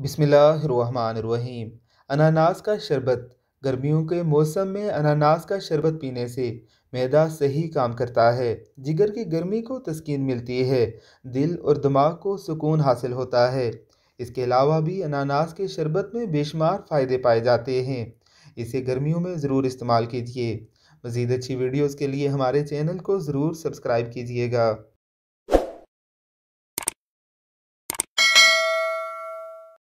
बिसमीम अनानास का शरबत गर्मियों के मौसम में अनानास का शरबत पीने से मैदा सही काम करता है जिगर की गर्मी को तस्कीन मिलती है दिल और दिमाग को सुकून हासिल होता है इसके अलावा भी अनानास के शरबत में बेशुमार फ़ायदे पाए जाते हैं इसे गर्मियों में ज़रूर इस्तेमाल कीजिए मज़ीद अच्छी वीडियोज़ के लिए हमारे चैनल को ज़रूर सब्सक्राइब कीजिएगा